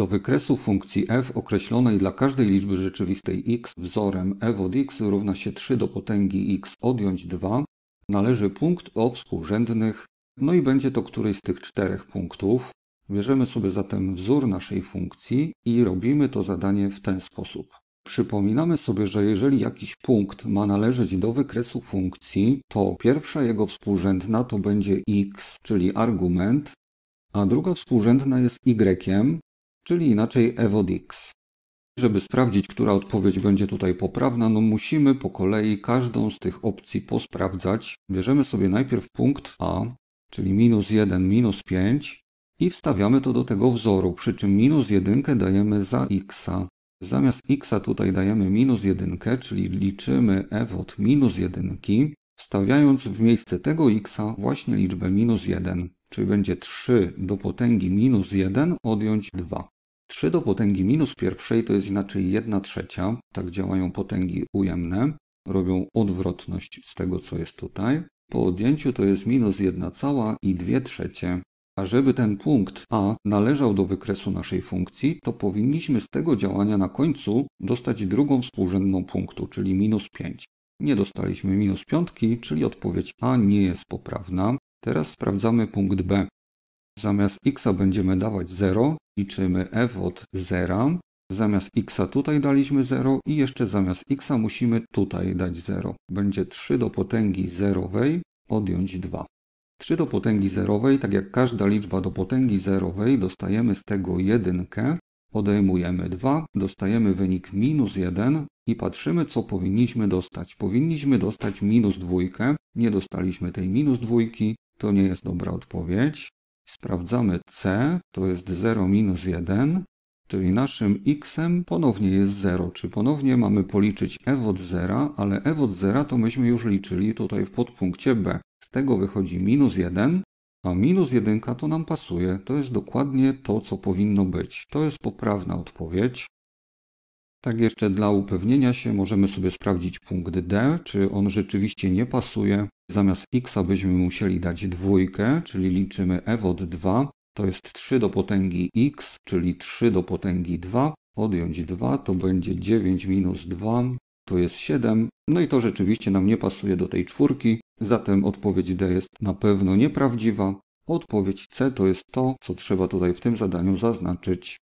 Do wykresu funkcji f określonej dla każdej liczby rzeczywistej x wzorem f od x równa się 3 do potęgi x odjąć 2 należy punkt o współrzędnych, no i będzie to któryś z tych czterech punktów. Bierzemy sobie zatem wzór naszej funkcji i robimy to zadanie w ten sposób. Przypominamy sobie, że jeżeli jakiś punkt ma należeć do wykresu funkcji, to pierwsza jego współrzędna to będzie x, czyli argument, a druga współrzędna jest y, czyli inaczej EvoDix. Żeby sprawdzić, która odpowiedź będzie tutaj poprawna, no musimy po kolei każdą z tych opcji posprawdzać. Bierzemy sobie najpierw punkt A, czyli minus 1, minus 5 i wstawiamy to do tego wzoru, przy czym minus 1 dajemy za x. -a. Zamiast x tutaj dajemy minus 1, czyli liczymy f od minus 1, wstawiając w miejsce tego x właśnie liczbę minus 1 czyli będzie 3 do potęgi minus 1 odjąć 2. 3 do potęgi minus pierwszej to jest inaczej 1 trzecia, tak działają potęgi ujemne, robią odwrotność z tego, co jest tutaj. Po odjęciu to jest minus 1 cała i 2 trzecie. A żeby ten punkt A należał do wykresu naszej funkcji, to powinniśmy z tego działania na końcu dostać drugą współrzędną punktu, czyli minus 5. Nie dostaliśmy minus piątki, czyli odpowiedź A nie jest poprawna. Teraz sprawdzamy punkt B. Zamiast x będziemy dawać 0, liczymy f od 0. Zamiast x tutaj daliśmy 0 i jeszcze zamiast x musimy tutaj dać 0. Będzie 3 do potęgi zerowej odjąć 2. 3 do potęgi zerowej, tak jak każda liczba do potęgi zerowej, dostajemy z tego 1, odejmujemy 2, dostajemy wynik minus 1 i patrzymy, co powinniśmy dostać. Powinniśmy dostać minus dwójkę, nie dostaliśmy tej minus dwójki, to nie jest dobra odpowiedź. Sprawdzamy C, to jest 0 minus 1, czyli naszym x ponownie jest 0, czy ponownie mamy policzyć f e od 0, ale f e od 0 to myśmy już liczyli tutaj w podpunkcie b. Z tego wychodzi minus 1, a minus 1 to nam pasuje, to jest dokładnie to, co powinno być. To jest poprawna odpowiedź. Tak jeszcze dla upewnienia się możemy sobie sprawdzić punkt D, czy on rzeczywiście nie pasuje. Zamiast x byśmy musieli dać dwójkę, czyli liczymy e od 2, to jest 3 do potęgi x, czyli 3 do potęgi 2, odjąć 2 to będzie 9 minus 2, to jest 7. No i to rzeczywiście nam nie pasuje do tej czwórki, zatem odpowiedź D jest na pewno nieprawdziwa. Odpowiedź C to jest to, co trzeba tutaj w tym zadaniu zaznaczyć.